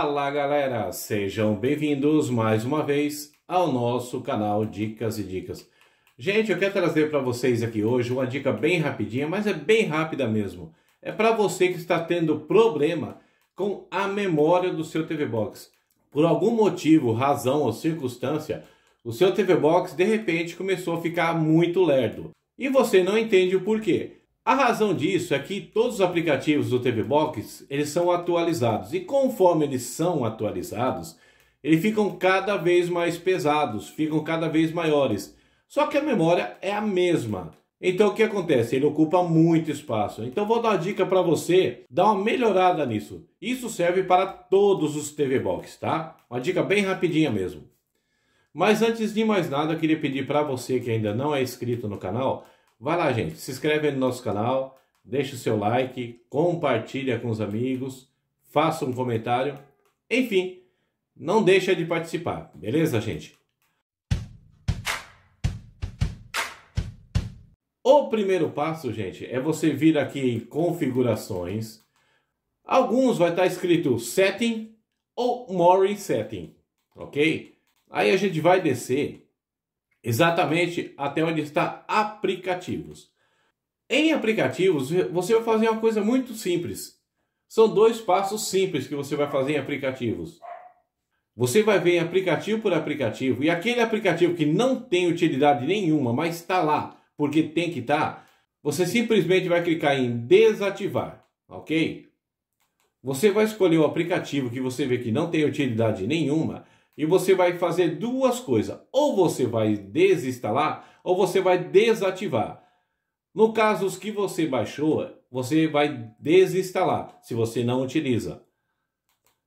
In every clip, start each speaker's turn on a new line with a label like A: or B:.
A: Fala galera, sejam bem-vindos mais uma vez ao nosso canal Dicas e Dicas. Gente, eu quero trazer para vocês aqui hoje uma dica bem rapidinha, mas é bem rápida mesmo. É para você que está tendo problema com a memória do seu TV Box. Por algum motivo, razão ou circunstância, o seu TV Box de repente começou a ficar muito lerdo. E você não entende o porquê. A razão disso é que todos os aplicativos do TV Box, eles são atualizados e conforme eles são atualizados, eles ficam cada vez mais pesados, ficam cada vez maiores. Só que a memória é a mesma. Então o que acontece? Ele ocupa muito espaço. Então vou dar uma dica para você, dar uma melhorada nisso. Isso serve para todos os TV Box, tá? Uma dica bem rapidinha mesmo. Mas antes de mais nada, eu queria pedir para você que ainda não é inscrito no canal, Vai lá, gente, se inscreve no nosso canal, deixa o seu like, compartilha com os amigos, faça um comentário, enfim, não deixa de participar, beleza, gente? O primeiro passo, gente, é você vir aqui em configurações. Alguns vai estar escrito setting ou more setting, ok? Aí a gente vai descer exatamente até onde está aplicativos. Em aplicativos, você vai fazer uma coisa muito simples. São dois passos simples que você vai fazer em aplicativos. Você vai ver aplicativo por aplicativo e aquele aplicativo que não tem utilidade nenhuma, mas está lá porque tem que estar, tá, você simplesmente vai clicar em desativar, ok? Você vai escolher o aplicativo que você vê que não tem utilidade nenhuma e você vai fazer duas coisas: ou você vai desinstalar, ou você vai desativar. No caso, os que você baixou, você vai desinstalar se você não utiliza.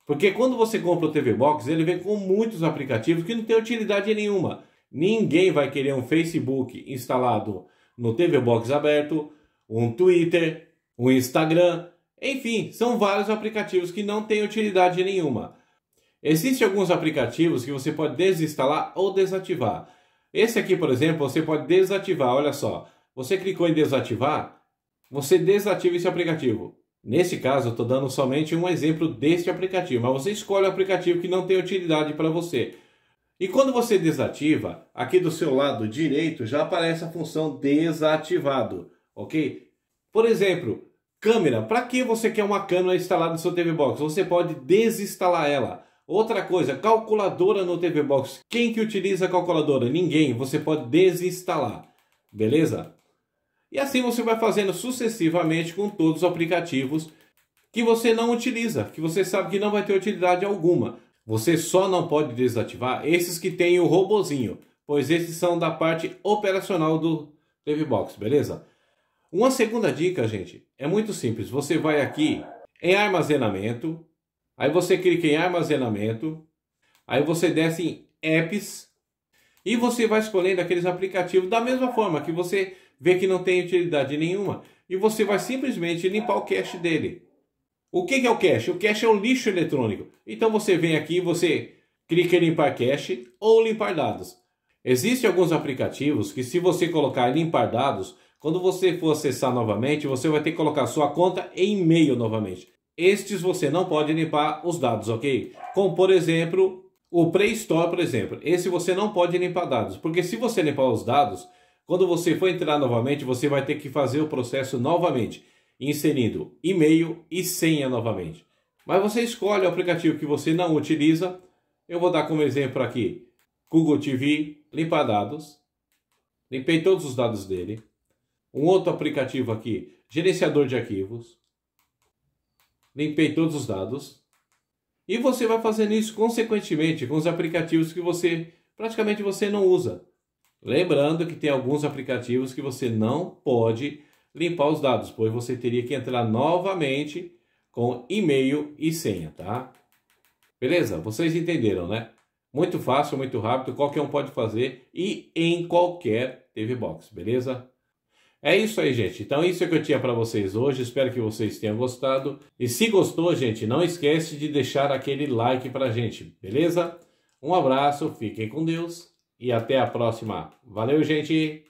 A: Porque quando você compra o TV Box, ele vem com muitos aplicativos que não tem utilidade nenhuma. Ninguém vai querer um Facebook instalado no TV Box aberto, um Twitter, um Instagram, enfim, são vários aplicativos que não têm utilidade nenhuma. Existem alguns aplicativos que você pode desinstalar ou desativar. Esse aqui, por exemplo, você pode desativar. Olha só, você clicou em desativar, você desativa esse aplicativo. Nesse caso, eu estou dando somente um exemplo deste aplicativo, mas você escolhe o um aplicativo que não tem utilidade para você. E quando você desativa, aqui do seu lado direito já aparece a função desativado, ok? Por exemplo, câmera. Para que você quer uma câmera instalada no seu TV Box? Você pode desinstalar ela. Outra coisa, calculadora no TV Box. Quem que utiliza calculadora? Ninguém. Você pode desinstalar, beleza? E assim você vai fazendo sucessivamente com todos os aplicativos que você não utiliza, que você sabe que não vai ter utilidade alguma. Você só não pode desativar esses que tem o robozinho, pois esses são da parte operacional do TV Box, beleza? Uma segunda dica, gente, é muito simples. Você vai aqui em armazenamento, Aí você clica em armazenamento. Aí você desce em apps. E você vai escolhendo aqueles aplicativos da mesma forma que você vê que não tem utilidade nenhuma. E você vai simplesmente limpar o cache dele. O que é o cache? O cache é um lixo eletrônico. Então você vem aqui, você clica em limpar cache ou limpar dados. Existem alguns aplicativos que se você colocar em limpar dados, quando você for acessar novamente, você vai ter que colocar sua conta e e-mail novamente. Estes você não pode limpar os dados, ok? Como por exemplo, o Pre-Store, por exemplo. Esse você não pode limpar dados, porque se você limpar os dados, quando você for entrar novamente, você vai ter que fazer o processo novamente, inserindo e-mail e senha novamente. Mas você escolhe o aplicativo que você não utiliza. Eu vou dar como exemplo aqui, Google TV, limpar dados. Limpei todos os dados dele. Um outro aplicativo aqui, gerenciador de arquivos limpei todos os dados. E você vai fazendo isso consequentemente com os aplicativos que você praticamente você não usa. Lembrando que tem alguns aplicativos que você não pode limpar os dados, pois você teria que entrar novamente com e-mail e senha, tá? Beleza? Vocês entenderam, né? Muito fácil, muito rápido, qualquer um pode fazer e em qualquer TV Box, beleza? É isso aí, gente. Então, isso é que eu tinha para vocês hoje. Espero que vocês tenham gostado. E se gostou, gente, não esquece de deixar aquele like para gente, beleza? Um abraço, fiquem com Deus e até a próxima. Valeu, gente!